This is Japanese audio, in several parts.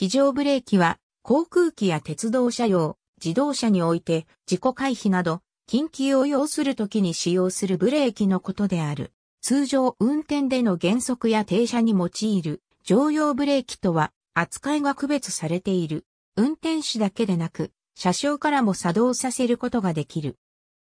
非常ブレーキは航空機や鉄道車用、自動車において自己回避など緊急を要するときに使用するブレーキのことである。通常運転での減速や停車に用いる常用ブレーキとは扱いが区別されている。運転手だけでなく車掌からも作動させることができる。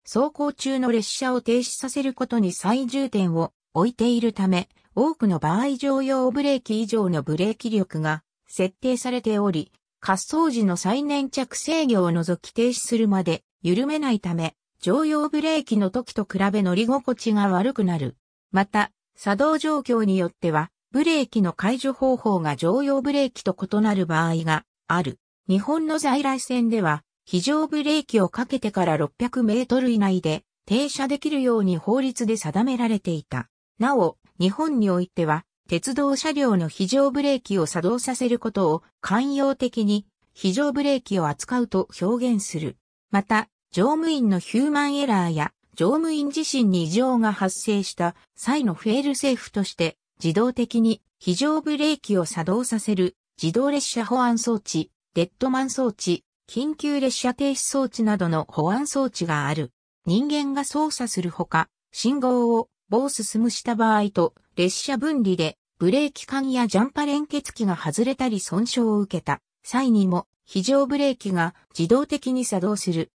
走行中の列車を停止させることに最重点を置いているため、多くの場合常用ブレーキ以上のブレーキ力が設定されており、滑走時の再粘着制御を除き停止するまで緩めないため、常用ブレーキの時と比べ乗り心地が悪くなる。また、作動状況によっては、ブレーキの解除方法が常用ブレーキと異なる場合がある。日本の在来線では、非常ブレーキをかけてから600メートル以内で停車できるように法律で定められていた。なお、日本においては、鉄道車両の非常ブレーキを作動させることを慣用的に非常ブレーキを扱うと表現する。また、乗務員のヒューマンエラーや乗務員自身に異常が発生した際のフェールセーフとして自動的に非常ブレーキを作動させる自動列車保安装置、デッドマン装置、緊急列車停止装置などの保安装置がある。人間が操作するほか、信号を棒進むした場合と列車分離でブレーキ管やジャンパ連結器が外れたり損傷を受けた際にも非常ブレーキが自動的に作動する。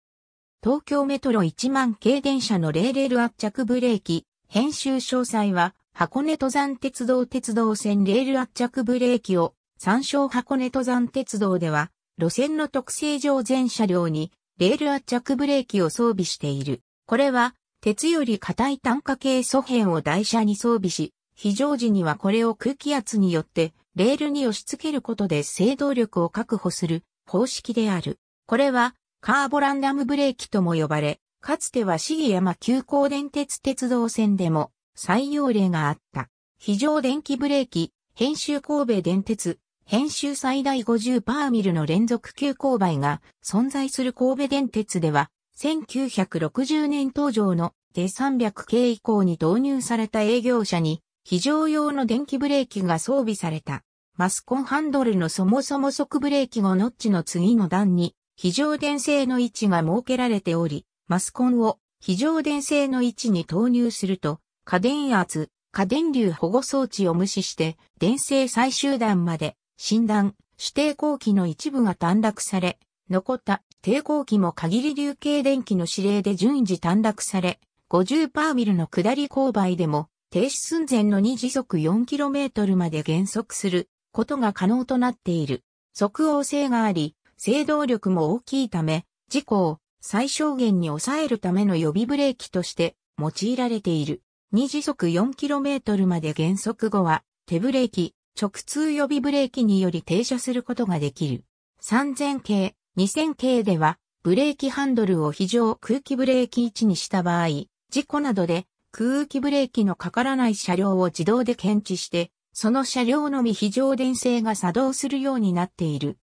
東京メトロ1万系電車のレーレル圧着ブレーキ、編集詳細は箱根登山鉄道鉄道線レール圧着ブレーキを参照箱根登山鉄道では路線の特性上全車両にレール圧着ブレーキを装備している。これは鉄より硬い単価系素片を台車に装備し、非常時にはこれを空気圧によってレールに押し付けることで制動力を確保する方式である。これはカーボランダムブレーキとも呼ばれ、かつては市議山急行電鉄鉄道線でも採用例があった。非常電気ブレーキ、編集神戸電鉄、編集最大50パーミルの連続急勾配が存在する神戸電鉄では、1960年登場の d 300系以降に導入された営業車に非常用の電気ブレーキが装備された。マスコンハンドルのそもそも速ブレーキ後ノッチの次の段に、非常電性の位置が設けられており、マスコンを非常電性の位置に投入すると、過電圧、過電流保護装置を無視して、電性最終段まで、診断、指定後期の一部が短絡され、残った抵抗期も限り流形電気の指令で順次短絡され、50パーミルの下り勾配でも停止寸前の2時速 4km まで減速することが可能となっている。即応性があり、制動力も大きいため、事故を最小限に抑えるための予備ブレーキとして用いられている。2時速 4km まで減速後は、手ブレーキ、直通予備ブレーキにより停車することができる。3000系、2000系では、ブレーキハンドルを非常空気ブレーキ位置にした場合、事故などで空気ブレーキのかからない車両を自動で検知して、その車両のみ非常電線が作動するようになっている。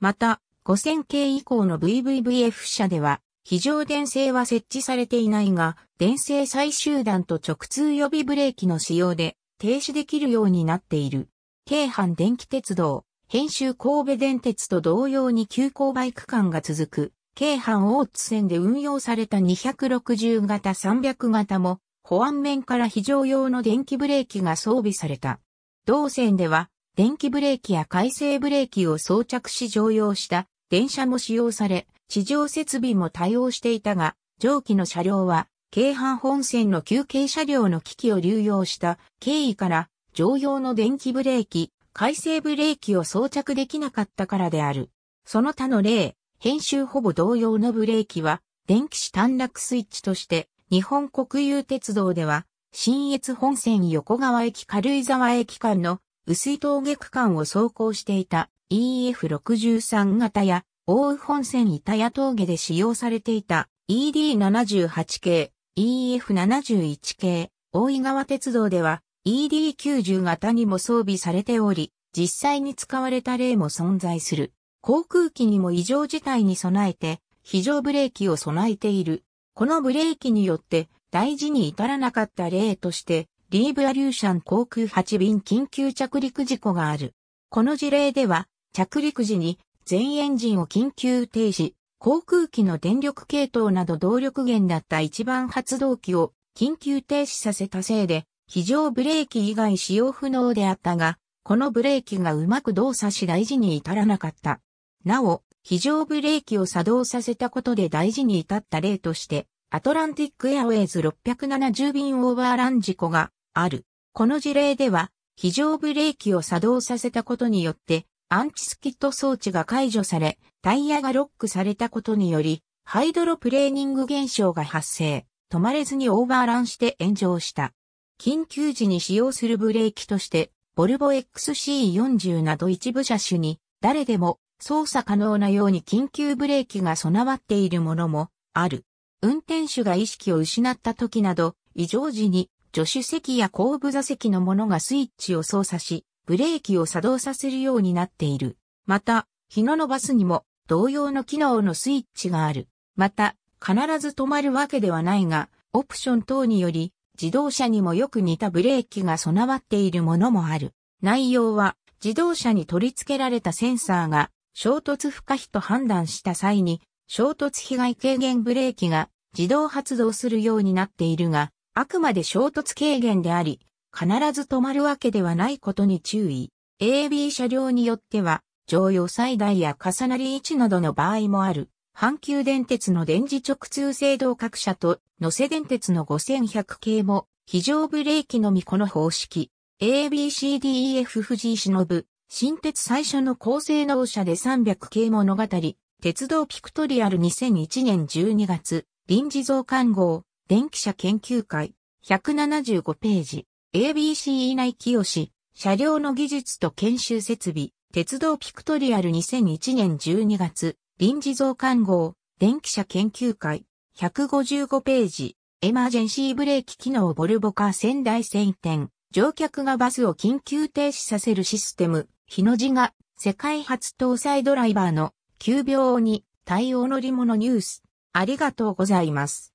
また、5000系以降の VVVF 車では、非常電線は設置されていないが、電線。最終段と直通予備ブレーキの使用で停止できるようになっている。京阪電気鉄道、編集神戸電鉄と同様に急勾配区間が続く、京阪大津線で運用された260型300型も保安面から非常用の電気ブレーキが装備された。同線では、電気ブレーキや回生ブレーキを装着し乗用した電車も使用され、地上設備も対応していたが、上記の車両は、京阪本線の休憩車両の機器を流用した経緯から、乗用の電気ブレーキ、回生ブレーキを装着できなかったからである。その他の例、編集ほぼ同様のブレーキは、電気子短絡スイッチとして日本国有鉄道では、新越本線横川駅軽井沢駅間の薄い峠区間を走行していた EF63 型や、大宇本線板谷峠で使用されていた ED78 系、EF71 系、大井川鉄道では ED90 型にも装備されており、実際に使われた例も存在する。航空機にも異常事態に備えて、非常ブレーキを備えている。このブレーキによって大事に至らなかった例として、リーブアリューシャン航空8便緊急着陸事故がある。この事例では、着陸時に全エンジンを緊急停止、航空機の電力系統など動力源だった一番発動機を緊急停止させたせいで、非常ブレーキ以外使用不能であったが、このブレーキがうまく動作し大事に至らなかった。なお、非常ブレーキを作動させたことで大事に至った例として、アトランティックエアウェイズ670便オーバーラン事故がある。この事例では、非常ブレーキを作動させたことによって、アンチスキット装置が解除され、タイヤがロックされたことにより、ハイドロプレーニング現象が発生、止まれずにオーバーランして炎上した。緊急時に使用するブレーキとして、ボルボ XC40 など一部車種に、誰でも操作可能なように緊急ブレーキが備わっているものもある。運転手が意識を失った時など、異常時に助手席や後部座席のものがスイッチを操作し、ブレーキを作動させるようになっている。また、日野のバスにも同様の機能のスイッチがある。また、必ず止まるわけではないが、オプション等により、自動車にもよく似たブレーキが備わっているものもある。内容は、自動車に取り付けられたセンサーが衝突不可避と判断した際に、衝突被害軽減ブレーキが自動発動するようになっているが、あくまで衝突軽減であり、必ず止まるわけではないことに注意。AB 車両によっては、常用最大や重なり位置などの場合もある。阪急電鉄の電磁直通制動各社と、野瀬電鉄の5100系も、非常ブレーキのみこの方式。ABCDEF 藤井忍、新鉄最初の高性能車で300系物語、鉄道ピクトリアル2001年12月、臨時増刊号、電気車研究会、175ページ、ABC 以内清、車両の技術と研修設備、鉄道ピクトリアル2001年12月、臨時増刊号、電気車研究会、155ページ、エマージェンシーブレーキ機能ボルボカ仙台線店、乗客がバスを緊急停止させるシステム、日の字が世界初搭載ドライバーの急病に対応乗り物ニュース。ありがとうございます。